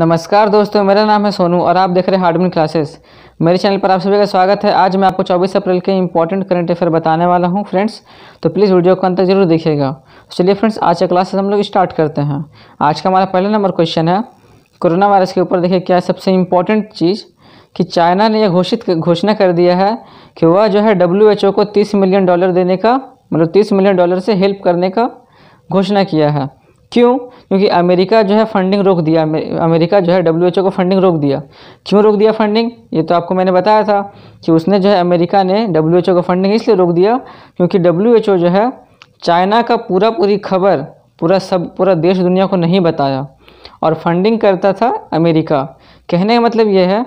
नमस्कार दोस्तों मेरा नाम है सोनू और आप देख रहे हैं हार्डमिन क्लासेस मेरे चैनल पर आप सभी का स्वागत है आज मैं आपको 24 अप्रैल के इंपॉर्टेंट करंट अफेयर बताने वाला हूं फ्रेंड्स तो प्लीज़ वीडियो को अंत तक जरूर देखिएगा तो चलिए फ्रेंड्स आज का क्लासेस हम लोग स्टार्ट करते हैं आज का हमारा पहला नंबर क्वेश्चन है कोरोना वायरस के ऊपर देखिए क्या सबसे इम्पोर्टेंट चीज़ कि चाइना ने यह घोषित घोषणा कर दिया है कि वह जो है डब्ल्यू को तीस मिलियन डॉलर देने का मतलब तीस मिलियन डॉलर से हेल्प करने का घोषणा किया है क्यों क्योंकि अमेरिका जो है फंडिंग रोक दिया अमेरिका जो है डब्ल्यू को फंडिंग रोक दिया क्यों रोक दिया फंडिंग ये तो आपको मैंने बताया था कि उसने जो है अमेरिका ने डब्ल्यू को फंडिंग इसलिए रोक दिया क्योंकि डब्ल्यू जो है चाइना का पूरा पूरी खबर पूरा सब पूरा देश दुनिया को नहीं बताया और फंडिंग करता था अमेरिका कहने का मतलब ये है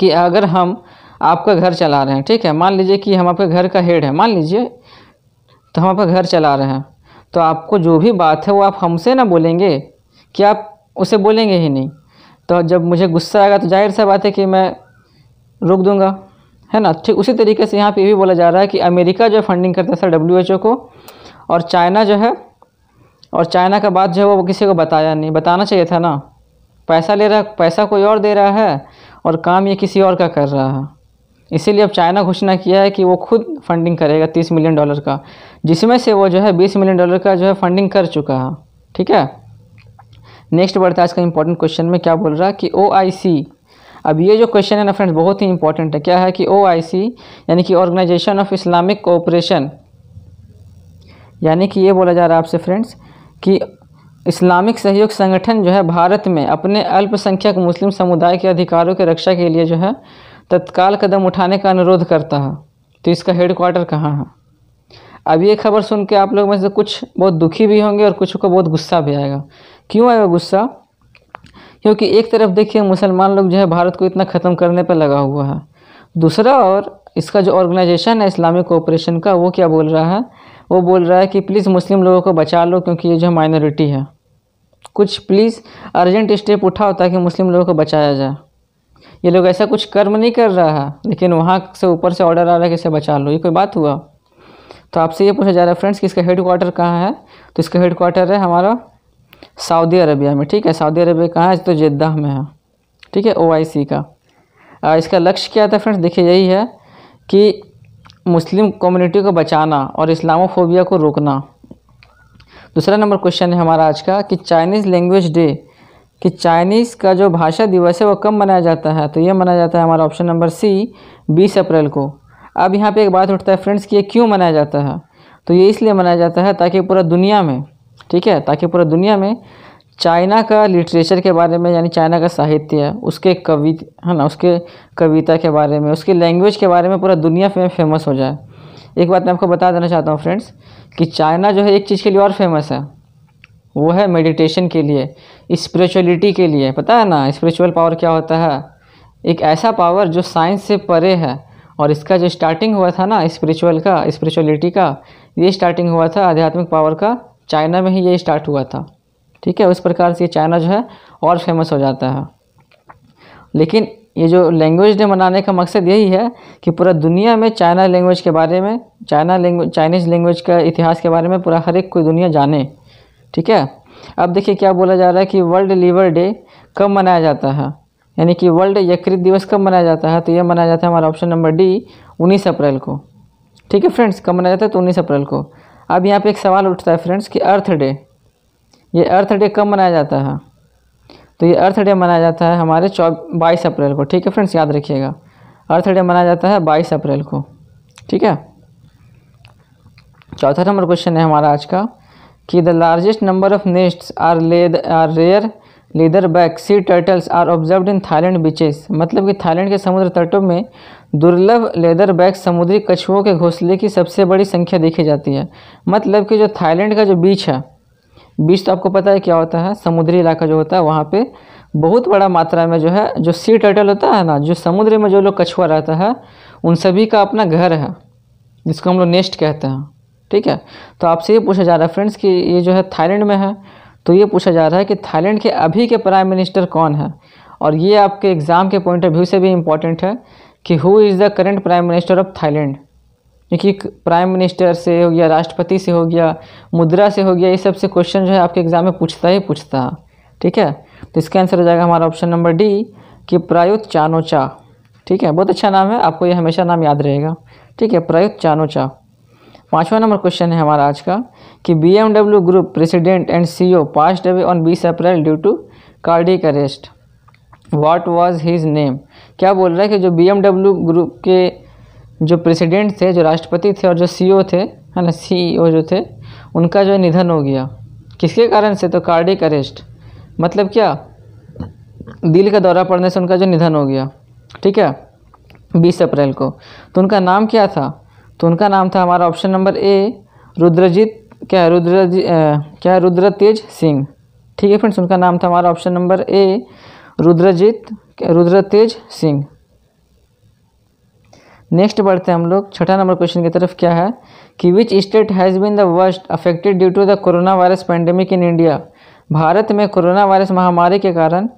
कि अगर हम आपका घर चला रहे हैं ठीक है मान लीजिए कि हम आपके घर का हेड है मान लीजिए तो हम आपका घर चला रहे हैं तो आपको जो भी बात है वो आप हमसे ना बोलेंगे कि आप उसे बोलेंगे ही नहीं तो जब मुझे गुस्सा आएगा तो जाहिर सा बात है कि मैं रोक दूंगा है ना ठीक उसी तरीके से यहाँ पे भी बोला जा रहा है कि अमेरिका जो फंडिंग करता था डब्ल्यू को और चाइना जो है और चाइना का बात जो है वो किसी को बताया नहीं बताना चाहिए था ना पैसा ले रहा पैसा कोई और दे रहा है और काम ये किसी और का कर रहा है इसीलिए अब चाइना घोषणा किया है कि वो खुद फंडिंग करेगा तीस मिलियन डॉलर का जिसमें से वो जो है बीस मिलियन डॉलर का जो है फंडिंग कर चुका है ठीक है नेक्स्ट बढ़ता है इसका इंपॉर्टेंट क्वेश्चन में क्या बोल रहा है कि ओ अब ये जो क्वेश्चन है ना फ्रेंड्स बहुत ही इंपॉर्टेंट है क्या है कि ओ यानी कि ऑर्गेनाइजेशन ऑफ इस्लामिक कोऑपरेशन यानी कि ये बोला जा रहा है आपसे फ्रेंड्स कि इस्लामिक सहयोग संगठन जो है भारत में अपने अल्पसंख्यक मुस्लिम समुदाय के अधिकारों की रक्षा के लिए जो है तत्काल कदम उठाने का अनुरोध करता है तो इसका हेडक्वार्टर कहाँ है अब ये खबर सुन के आप लोग में से कुछ बहुत दुखी भी होंगे और कुछ को बहुत गुस्सा भी आएगा क्यों आएगा गुस्सा क्योंकि एक तरफ देखिए मुसलमान लोग जो है भारत को इतना ख़त्म करने पर लगा हुआ है दूसरा और इसका जो ऑर्गेनाइजेशन है इस्लामिक ऑपरेशन का वो क्या बोल रहा है वो बोल रहा है कि प्लीज़ मुस्लिम लोगों को बचा लो क्योंकि ये जो माइनॉरिटी है कुछ प्लीज़ अर्जेंट स्टेप उठाओ ताकि मुस्लिम लोगों को बचाया जाए ये लोग ऐसा कुछ कर्म नहीं कर रहा है लेकिन वहाँ से ऊपर से ऑर्डर आ रहा है कि इसे बचा लो ये कोई बात हुआ तो आपसे ये पूछा जा रहा है फ्रेंड्स कि इसका हेड क्वार्टर कहाँ है तो इसका हेड क्वार्टर है हमारा सऊदी अरबिया में ठीक है सऊदी अरबिया कहाँ है तो जिद्दा में है ठीक है ओ का आ, इसका लक्ष्य क्या था फ्रेंड्स देखिए यही है कि मुस्लिम कम्युनिटी को बचाना और इस्लामोफोबिया को रोकना दूसरा नंबर क्वेश्चन है हमारा आज का कि चाइनीज़ लैंग्वेज डे कि चाइनीज़ का जो भाषा दिवस है वो कब मनाया जाता है तो ये मनाया जाता है हमारा ऑप्शन नंबर सी बीस अप्रैल को अब यहाँ पे एक बात उठता है फ्रेंड्स कि ये क्यों मनाया जाता है तो ये इसलिए मनाया जाता है ताकि पूरा दुनिया में ठीक है ताकि पूरा दुनिया में चाइना का लिटरेचर के बारे में यानी चाइना का साहित्य उसके कवि है ना उसके कविता के बारे में उसके लैंग्वेज के बारे में पूरा दुनिया में फेमस हो जाए एक बात मैं आपको बता देना चाहता हूँ फ्रेंड्स कि चाइना जो है एक चीज़ के लिए और फेमस है वो है मेडिटेशन के लिए स्पिरिचुअलिटी के लिए पता है ना स्पिरिचुअल पावर क्या होता है एक ऐसा पावर जो साइंस से परे है और इसका जो स्टार्टिंग हुआ था ना स्पिरिचुअल का स्पिरिचुअलिटी का ये स्टार्टिंग हुआ था आध्यात्मिक पावर का चाइना में ही ये स्टार्ट हुआ था ठीक है उस प्रकार से चाइना जो है और फेमस हो जाता है लेकिन ये जो लैंग्वेज डे मनाने का मकसद यही है कि पूरा दुनिया में चाइना लैंग्वेज के बारे में चाइना लैंग्वेज चाइनीज़ लैंग्वेज का इतिहास के बारे में पूरा हर एक कोई दुनिया जाने ठीक है अब देखिए क्या बोला जा रहा है कि वर्ल्ड लीवर डे कब मनाया जाता है यानी कि वर्ल्ड यकृत दिवस कब मनाया जाता है तो यह मनाया जाता है हमारा ऑप्शन नंबर डी उन्नीस अप्रैल को ठीक है फ्रेंड्स कब मनाया जाता है तो उन्नीस अप्रैल को अब यहाँ पर एक सवाल उठता है फ्रेंड्स कि अर्थ डे ये अर्थ डे कब मनाया जाता है तो ये अर्थ डे मनाया जाता है हमारे चौ बाईस अप्रैल को ठीक है फ्रेंड्स याद रखिएगा अर्थ डे मनाया जाता है बाईस अप्रैल को ठीक है चौथा नंबर क्वेश्चन है हमारा आज का कि the largest number of nest are लेद are rare leather back sea turtles are observe in Thailand beaches मतलब कि थाईलैंड के समुद्र तटों में दुर्लभ लेदर बैक समुद्री कछुओं के घोंसले की सबसे बड़ी संख्या देखी जाती है मतलब कि जो थाईलैंड का जो बीच है बीच तो आपको पता है क्या होता है समुद्री इलाका जो होता है वहाँ पर बहुत बड़ा मात्रा में जो है जो सी टर्टल होता है ना जो समुद्र में जो लोग कछुआ रहता है उन सभी का अपना घर है जिसको हम लोग नेस्ट कहते हैं ठीक है तो आपसे ये पूछा जा रहा है फ्रेंड्स कि ये जो है थाईलैंड में है तो ये पूछा जा रहा है कि थाईलैंड के अभी के प्राइम मिनिस्टर कौन है और ये आपके एग्ज़ाम के पॉइंट ऑफ व्यू से भी इम्पॉर्टेंट है कि who is the current prime minister of Thailand क्योंकि प्राइम मिनिस्टर से हो गया राष्ट्रपति से हो गया मुद्रा से हो गया ये सबसे क्वेश्चन जो है आपके एग्ज़ाम में पूछता ही पूछता है ठीक है तो इसका आंसर हो जाएगा हमारा ऑप्शन नंबर डी कि प्रायुत चानोचा ठीक है बहुत अच्छा नाम है आपको ये हमेशा नाम याद रहेगा ठीक है प्रायुत चानोचा पाँचवा नंबर क्वेश्चन है हमारा आज का कि B group president and C O passed away on बीस April due to cardiac arrest what was his name क्या बोल रहा है कि जो बी ग्रुप के जो प्रेसिडेंट थे जो राष्ट्रपति थे और जो सी e थे है ना सी e जो थे उनका जो निधन हो गया किसके कारण से तो कार्डिक अरेस्ट मतलब क्या दिल का दौरा पड़ने से उनका जो निधन हो गया ठीक है बीस अप्रैल को तो उनका नाम क्या था तो उनका नाम था हमारा ऑप्शन नंबर ए रुद्रजीत क्या रुद्रजी क्या रुद्र तेज सिंह ठीक है फ्रेंड्स उनका नाम था हमारा option number A Rudrajeet Rudra Tej Singh next बढ़ते हैं हम लोग छठा नंबर क्वेश्चन की तरफ क्या है कि which state has been the worst affected due to the corona virus pandemic in India Bharat में कोरोना वायरस महामारी के कारण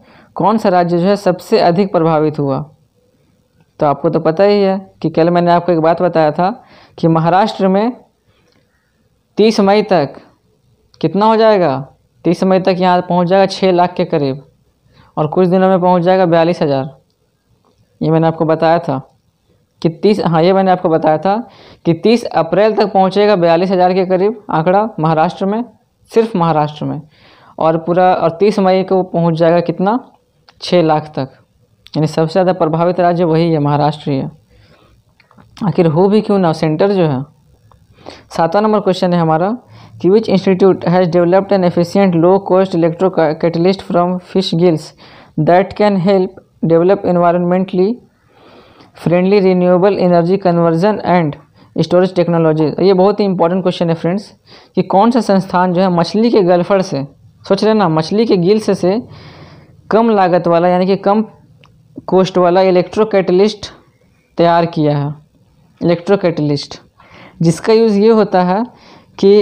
कौन सा राज्य जो है सबसे अधिक प्रभावित हुआ तो आपको तो पता ही है कि कल मैंने आपको एक बात बताया था कि महाराष्ट्र में तीस मई तक कितना हो जाएगा तीस मई तक यहाँ पहुँच जाएगा छः लाख के करीब और कुछ दिनों में पहुँच जाएगा बयालीस हज़ार ये मैंने आपको बताया था कि तीस हाँ ये मैंने आपको बताया था कि तीस अप्रैल तक पहुँचेगा बयालीस हज़ार के करीब आंकड़ा महाराष्ट्र में सिर्फ महाराष्ट्र में और पूरा और तीस मई को पहुँच जाएगा कितना छः लाख तक यानी सबसे ज़्यादा प्रभावित राज्य वही है महाराष्ट्र ही है आखिर हो भी क्यों ना सेंटर जो है सातवां नंबर क्वेश्चन है हमारा कि which institute has developed an efficient low cost electro catalyst from fish gills that can help develop environmentally friendly renewable energy conversion and storage technology ये बहुत ही इंपॉर्टेंट क्वेश्चन है फ्रेंड्स कि कौन सा संस्थान जो है मछली के गलफड़ से सोच रहे ना मछली के गिल्स से, से कम लागत वाला यानी कि कम कोस्ट वाला इलेक्ट्रो कैटलिस्ट तैयार किया है इलेक्ट्रोकेटलिस्ट जिसका यूज़ ये होता है कि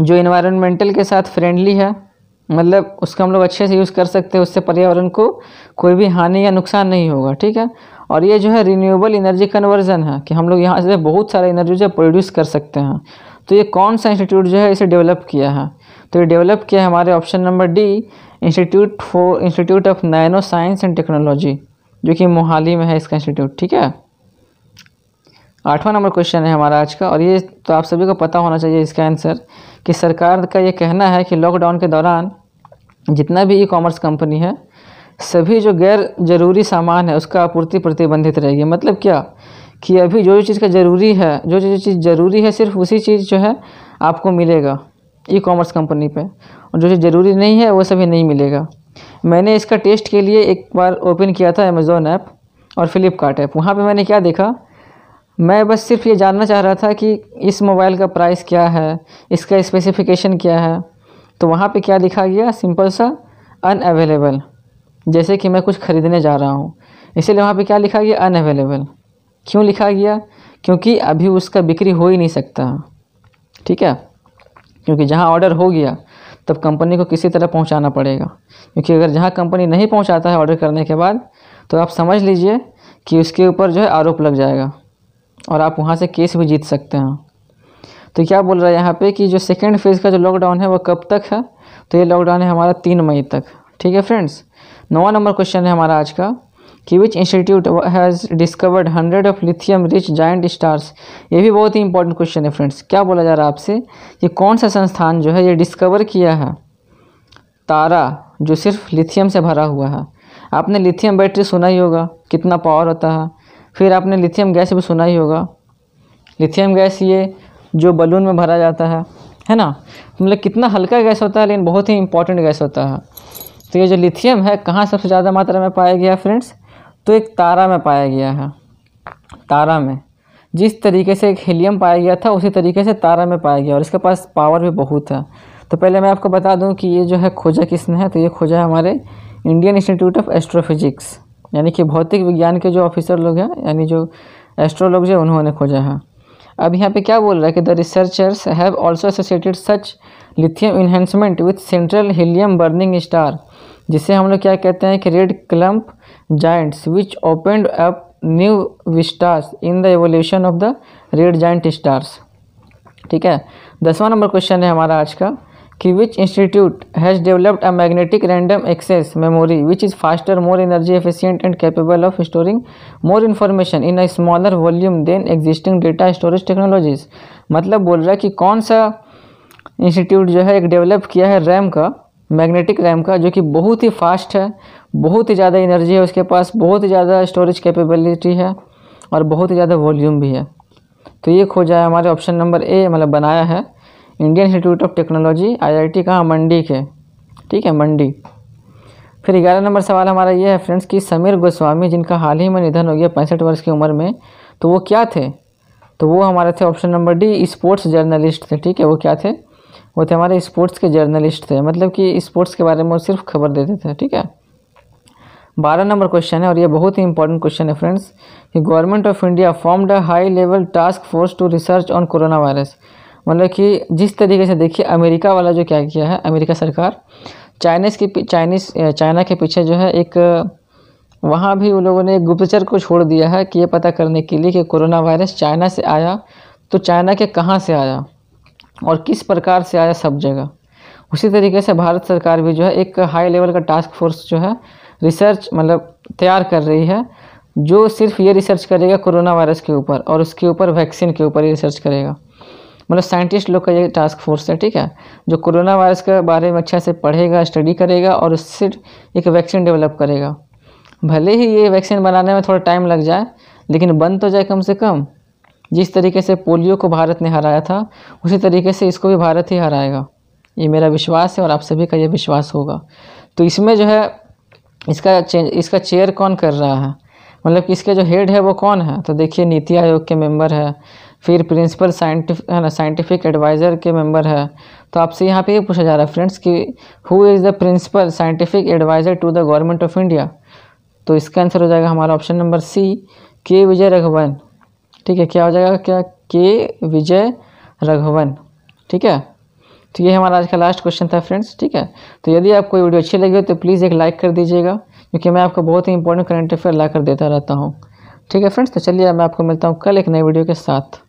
जो इन्वायरमेंटल के साथ फ्रेंडली है मतलब उसका हम लोग अच्छे से यूज़ कर सकते हैं उससे पर्यावरण को कोई भी हानि या नुकसान नहीं होगा ठीक है और ये जो है रिन्यूएबल एनर्जी कन्वर्जन है कि हम लोग यहाँ से बहुत सारा एनर्जी जो प्रोड्यूस कर सकते हैं तो ये कौन सा इंस्टीट्यूट जो है इसे डेवलप किया है तो ये डेवलप किया है हमारे option number D institute for institute of nano science and technology जो कि मोहाली में है इसका इंस्टीट्यूट ठीक है आठवां नंबर क्वेश्चन है हमारा आज का और ये तो आप सभी को पता होना चाहिए इसका आंसर कि सरकार का ये कहना है कि लॉकडाउन के दौरान जितना भी ई कॉमर्स कंपनी है सभी जो गैर ज़रूरी सामान है उसका आपूर्ति प्रतिबंधित रहेगी मतलब क्या कि अभी जो जो चीज़ का ज़रूरी है जो जो चीज़ ज़रूरी है सिर्फ उसी चीज़ जो है आपको मिलेगा ई कॉमर्स कंपनी पे और जो चीज़ ज़रूरी नहीं है वो सभी नहीं मिलेगा मैंने इसका टेस्ट के लिए एक बार ओपन किया था अमेज़ोन ऐप और फ्लिपकार्ट ऐप वहाँ पे मैंने क्या देखा मैं बस सिर्फ ये जानना चाह रहा था कि इस मोबाइल का प्राइस क्या है इसका स्पेसिफिकेशन क्या है तो वहाँ पे क्या लिखा गया सिंपल सा अनअवेलेबल जैसे कि मैं कुछ ख़रीदने जा रहा हूँ इसीलिए वहाँ पे क्या लिखा गया अनअवेलेबल क्यों लिखा गया क्योंकि अभी उसका बिक्री हो ही नहीं सकता ठीक है क्योंकि जहाँ ऑर्डर हो गया तब कंपनी को किसी तरह पहुँचाना पड़ेगा क्योंकि अगर जहाँ कंपनी नहीं पहुँचाता है ऑर्डर करने के बाद तो आप समझ लीजिए कि उसके ऊपर जो है आरोप लग जाएगा और आप वहाँ से केस भी जीत सकते हैं तो क्या बोल रहा है यहाँ पे कि जो सेकेंड फेज़ का जो लॉकडाउन है वो कब तक है तो ये लॉकडाउन है हमारा तीन मई तक ठीक है फ्रेंड्स नौवा नंबर क्वेश्चन है हमारा आज का कि which institute has discovered hundred of lithium rich giant stars ये भी बहुत ही इंपॉर्टेंट क्वेश्चन है फ्रेंड्स क्या बोला जा रहा है आपसे कि कौन सा संस्थान जो है ये डिस्कवर किया है तारा जो सिर्फ लिथियम से भरा हुआ है आपने लिथियम बैटरी सुना ही होगा कितना पावर होता है फिर आपने लिथियम गैस भी सुना ही होगा लिथियम गैस ये जो बलून में भरा जाता है है ना मतलब कितना हल्का गैस होता है लेकिन बहुत ही इंपॉर्टेंट गैस होता है तो ये जो लिथियम है कहाँ सबसे ज़्यादा मात्रा में पाया गया फ्रेंड्स तो एक तारा में पाया गया है तारा में जिस तरीके से एक हीलियम पाया गया था उसी तरीके से तारा में पाया गया और इसके पास पावर भी बहुत है तो पहले मैं आपको बता दूं कि ये जो है खोजा किसने है तो ये खोजा है हमारे इंडियन इंस्टीट्यूट ऑफ एस्ट्रोफिजिक्स यानी कि भौतिक विज्ञान के जो ऑफिसर लोग हैं यानी जो एस्ट्रोलॉज हैं उन्होंने खोजा है अब यहाँ पे क्या बोल रहा है कि the researchers have also associated such lithium enhancement with central helium burning star जिसे हम लोग क्या कहते हैं कि red clump giants which opened up new vistas in the evolution of the red giant stars ठीक है दसवां नंबर क्वेश्चन है हमारा आज का कि which institute has developed a magnetic random access memory which is faster more energy efficient and capable of storing more information in a smaller volume than existing data storage technologies मतलब बोल रहा है कि कौन सा इंस्टीट्यूट जो है एक डेवलप किया है रैम का मैग्नेटिक रैम का जो कि बहुत ही फास्ट है बहुत ही ज़्यादा एनर्जी है उसके पास बहुत ही ज़्यादा स्टोरेज कैपेबिलिटी है और बहुत ही ज़्यादा वॉल्यूम भी है तो ये खोजा है हमारे ऑप्शन नंबर ए मतलब बनाया है Indian institute of technology IIT कहाँ मंडी के ठीक है मंडी फिर ग्यारह नंबर सवाल हमारा ये है फ्रेंड्स कि समीर गोस्वामी जिनका हाल ही में निधन हो गया पैंसठ वर्ष की उम्र में तो वो क्या थे तो वो हमारे थे option number D sports journalist थे ठीक है वो क्या थे वो थे हमारे स्पोर्ट्स के जर्नलिस्ट थे मतलब कि स्पोर्ट्स के बारे में वो सिर्फ खबर देते थे ठीक है बारह नंबर क्वेश्चन है और ये बहुत ही इंपॉर्टेंट क्वेश्चन है फ्रेंड्स कि government of India formed a high level task force to research on corona virus मतलब कि जिस तरीके से देखिए अमेरिका वाला जो क्या किया है अमेरिका सरकार चाइनीज़ के चाइनीज़ चाइना के पीछे जो है एक वहाँ भी उन लोगों ने गुप्तचर को छोड़ दिया है कि ये पता करने के लिए कि कोरोना वायरस चाइना से आया तो चाइना के कहाँ से आया और किस प्रकार से आया सब जगह उसी तरीके से भारत सरकार भी जो है एक हाई लेवल का टास्क फोर्स जो है रिसर्च मतलब तैयार कर रही है जो सिर्फ ये रिसर्च करेगा कोरोना वायरस के ऊपर और उसके ऊपर वैक्सीन के ऊपर ही रिसर्च करेगा मतलब साइंटिस्ट लोग का ये टास्क फोर्स है ठीक है जो कोरोना वायरस के बारे में अच्छा से पढ़ेगा स्टडी करेगा और उससे एक वैक्सीन डेवलप करेगा भले ही ये वैक्सीन बनाने में थोड़ा टाइम लग जाए लेकिन बन तो जाए कम से कम जिस तरीके से पोलियो को भारत ने हराया था उसी तरीके से इसको भी भारत ही हराएगा ये मेरा विश्वास है और आप सभी का ये विश्वास होगा तो इसमें जो है इसका इसका चेयर कौन कर रहा है मतलब कि इसके जो हेड है वो कौन है तो देखिए नीति आयोग के मेंबर है फिर प्रिंसिपल साइंटिफिक है ना साइंटिफिक एडवाइज़र के मेंबर है तो आपसे यहाँ पे ये पूछा जा रहा है फ्रेंड्स कि who is the principal scientific adviser to the government of India तो इसका आंसर हो जाएगा हमारा ऑप्शन नंबर सी के विजय रघुवन ठीक है क्या हो जाएगा क्या के विजय रघुवन ठीक है तो ये हमारा आज का लास्ट क्वेश्चन था फ्रेंड्स ठीक है तो यदि आपको वीडियो अच्छी लगी हो तो प्लीज़ एक लाइक कर दीजिएगा क्योंकि मैं आपको बहुत ही इंपॉर्टेंट करंट अफेयर ला कर देता रहता हूँ ठीक है फ्रेंड्स तो चलिए मैं आपको मिलता हूँ कल एक नई वीडियो के साथ